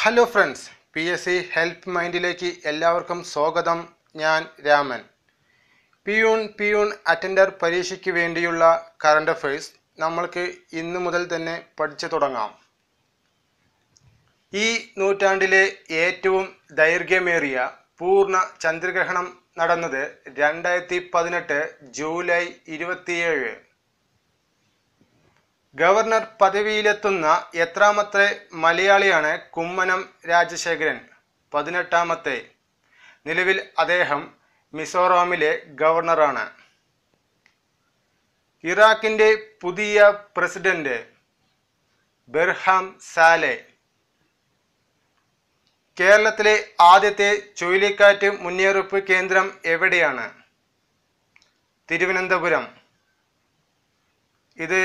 hello friends P S C help മൈൻഡിലേക്ക് എല്ലാവർക്കും സ്വാഗതം ഞാൻ രാമൻ പിയൂൺ പിയൂൺ അറ്റൻഡർ പരീക്ഷയ്ക്ക് വേണ്ടിയുള്ള കറണ്ട് അഫയേഴ്സ് നമ്മൾക്ക് ഇന്ന് മുതൽ തന്നെ പഠിച്ചു തുടങ്ങാം ഈ നൂറ്റാണ്ടിലെ ഏറ്റവും ദൈർഘ്യമേറിയ പൂർണ്ണ ചന്ദ്രഗ്രഹണം നടന്നത് രണ്ടായിരത്തി പതിനെട്ട് ജൂലൈ ഇരുപത്തിയേഴ് ഗവർണർ പദവിയിലെത്തുന്ന എത്രാമത്തെ മലയാളിയാണ് കുമ്മനം രാജശേഖരൻ പതിനെട്ടാമത്തെ നിലവിൽ അദ്ദേഹം മിസോറാമിലെ ഗവർണറാണ് ഇറാഖിൻ്റെ പുതിയ പ്രസിഡന്റ് ബെർഹാം സാലെ കേരളത്തിലെ ആദ്യത്തെ ചുഴലിക്കാറ്റ് മുന്നറിയിപ്പ് കേന്ദ്രം എവിടെയാണ് തിരുവനന്തപുരം ഇത്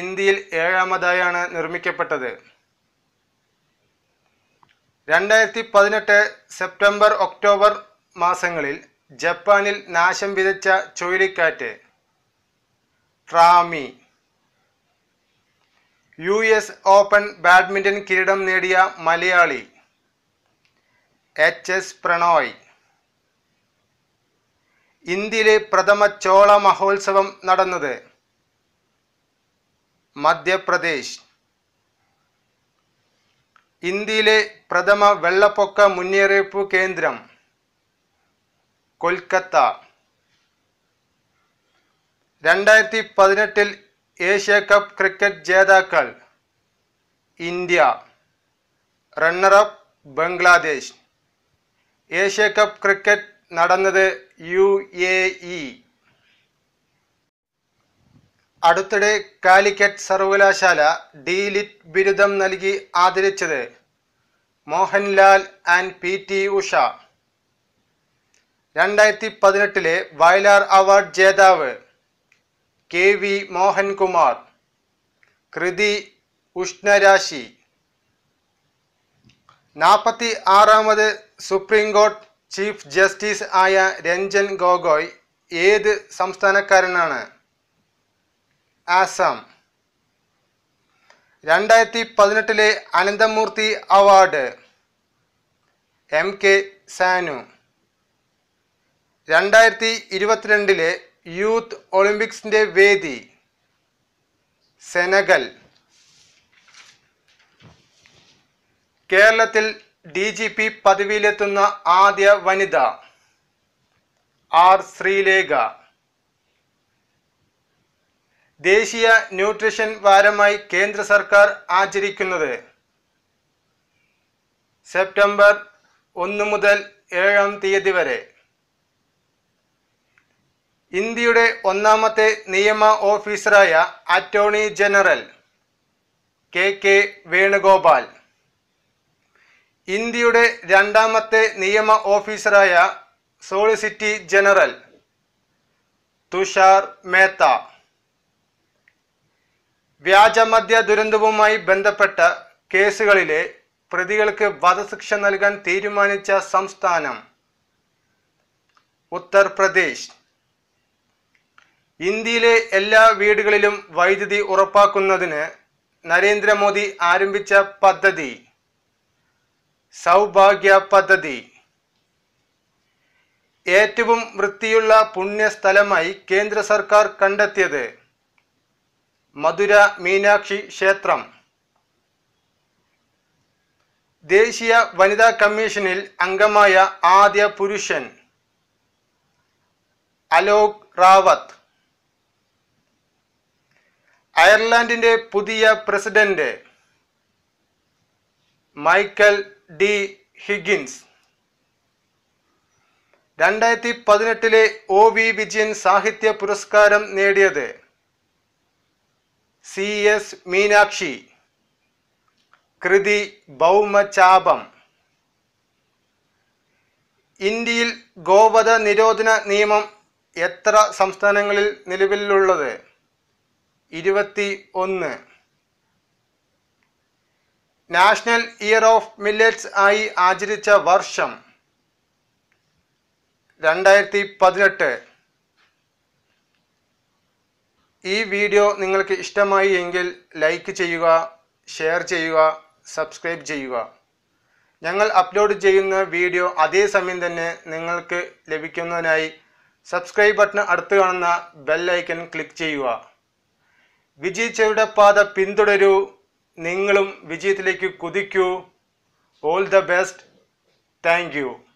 ഇന്ത്യയിൽ ഏഴാമതായാണ് നിർമ്മിക്കപ്പെട്ടത് രണ്ടായിരത്തി പതിനെട്ട് സെപ്റ്റംബർ ഒക്ടോബർ മാസങ്ങളിൽ ജപ്പാനിൽ നാശം വിതച്ച ചുഴലിക്കാറ്റ് Trami U S open badminton കിരീടം നേടിയ മലയാളി എച്ച് എസ് പ്രണോയ് ഇന്ത്യയിലെ പ്രഥമ ചോള മഹോത്സവം നടന്നത് മധ്യപ്രദേശ് ഇന്ത്യയിലെ പ്രഥമ വെള്ളപ്പൊക്ക മുന്നറിയിപ്പ് കേന്ദ്രം കൊൽക്കത്ത രണ്ടായിരത്തി പതിനെട്ടിൽ ഏഷ്യ കപ്പ് ക്രിക്കറ്റ് ജേതാക്കൾ India runner up Bangladesh Asia cup cricket നടന്നത് യു എ ഇ അടുത്തിടെ കാലിക്കറ്റ് സർവകലാശാല ഡീലിറ്റ് ബിരുദം നൽകി ആദരിച്ചത് മോഹൻലാൽ ആൻഡ് പി ടി ഉഷ രണ്ടായിരത്തി പതിനെട്ടിലെ വയലാർ അവാർഡ് ജേതാവ് കെ വി മോഹൻകുമാർ കൃതി ഉഷ്ണരാശി നാൽപ്പത്തി ആറാമത് സുപ്രീം കോർട്ട് ചീഫ് ജസ്റ്റിസ് ആയ രഞ്ജൻ ഗൊഗോയ് ഏത് സംസ്ഥാനക്കാരനാണ് ആസാം രണ്ടായിരത്തി പതിനെട്ടിലെ അനന്തമൂർത്തി അവാർഡ് എം കെ സാനു രണ്ടായിരത്തി ഇരുപത്തിരണ്ടിലെ യൂത്ത് ഒളിമ്പിക്സിൻ്റെ വേദി സെനഗൽ കേരളത്തിൽ ഡി ജി പി പദവിയിലെത്തുന്ന ആദ്യ വനിത ആർ ശ്രീലേഖ ദേശീയ ന്യൂട്രീഷൻ വാരമായി കേന്ദ്ര സർക്കാർ ആചരിക്കുന്നത് സെപ്റ്റംബർ ഒന്ന് മുതൽ ഏഴാം തീയതി വരെ ഇന്ത്യയുടെ ഒന്നാമത്തെ നിയമ ഓഫീസറായ അറ്റോർണി ജനറൽ കെ കെ വേണുഗോപാൽ ഇന്ത്യയുടെ രണ്ടാമത്തെ നിയമ ഓഫീസറായ സോളിസിറ്റി ജനറൽ തുഷാർ മേത്ത വ്യാജമദ്യ ദുരന്തവുമായി ബന്ധപ്പെട്ട കേസുകളിലെ പ്രതികൾക്ക് വധശിക്ഷ നൽകാൻ തീരുമാനിച്ച സംസ്ഥാനം ഉത്തർപ്രദേശ് ഇന്ത്യയിലെ എല്ലാ വീടുകളിലും വൈദ്യുതി ഉറപ്പാക്കുന്നതിന് നരേന്ദ്രമോദി ആരംഭിച്ച പദ്ധതി സൗഭാഗ്യ പദ്ധതി ഏറ്റവും വൃത്തിയുള്ള പുണ്യസ്ഥലമായി കേന്ദ്ര സർക്കാർ കണ്ടെത്തിയത് മധുര മീനാക്ഷി ക്ഷേത്രം ദേശീയ വനിതാ കമ്മീഷനിൽ അംഗമായ ആദ്യ പുരുഷൻ അലോക് റാവത്ത് അയർലൻഡിന്റെ പുതിയ പ്രസിഡന്റ് മൈക്കൽ ഡി ഹിഗിൻസ് രണ്ടായിരത്തി പതിനെട്ടിലെ ഒ വി വിജയൻ സാഹിത്യ പുരസ്കാരം നേടിയത് സി എസ് മീനാക്ഷി കൃതി ഭൗമചാപം ഇന്ത്യയിൽ ഗോവധ നിരോധന നിയമം എത്ര സംസ്ഥാനങ്ങളിൽ നിലവിലുള്ളത് ഇരുപത്തി ഒന്ന് നാഷണൽ ഇയർ ഓഫ് മില്ലറ്റ്സ് ആയി ആചരിച്ച വർഷം രണ്ടായിരത്തി പതിനെട്ട് ഈ വീഡിയോ നിങ്ങൾക്ക് ഇഷ്ടമായി എങ്കിൽ ലൈക്ക് ചെയ്യുക ഷെയർ ചെയ്യുക സബ്സ്ക്രൈബ് ചെയ്യുക ഞങ്ങൾ അപ്ലോഡ് ചെയ്യുന്ന വീഡിയോ അതേസമയം തന്നെ നിങ്ങൾക്ക് ലഭിക്കുന്നതിനായി സബ്സ്ക്രൈബ് ബട്ടൺ അടുത്ത് കാണുന്ന ബെല്ലൈക്കൺ ക്ലിക്ക് ചെയ്യുക വിജയിച്ചവരുടെ പാത പിന്തുടരൂ നിങ്ങളും വിജയത്തിലേക്ക് കുതിക്കൂ ഓൾ ദ ബെസ്റ്റ് താങ്ക്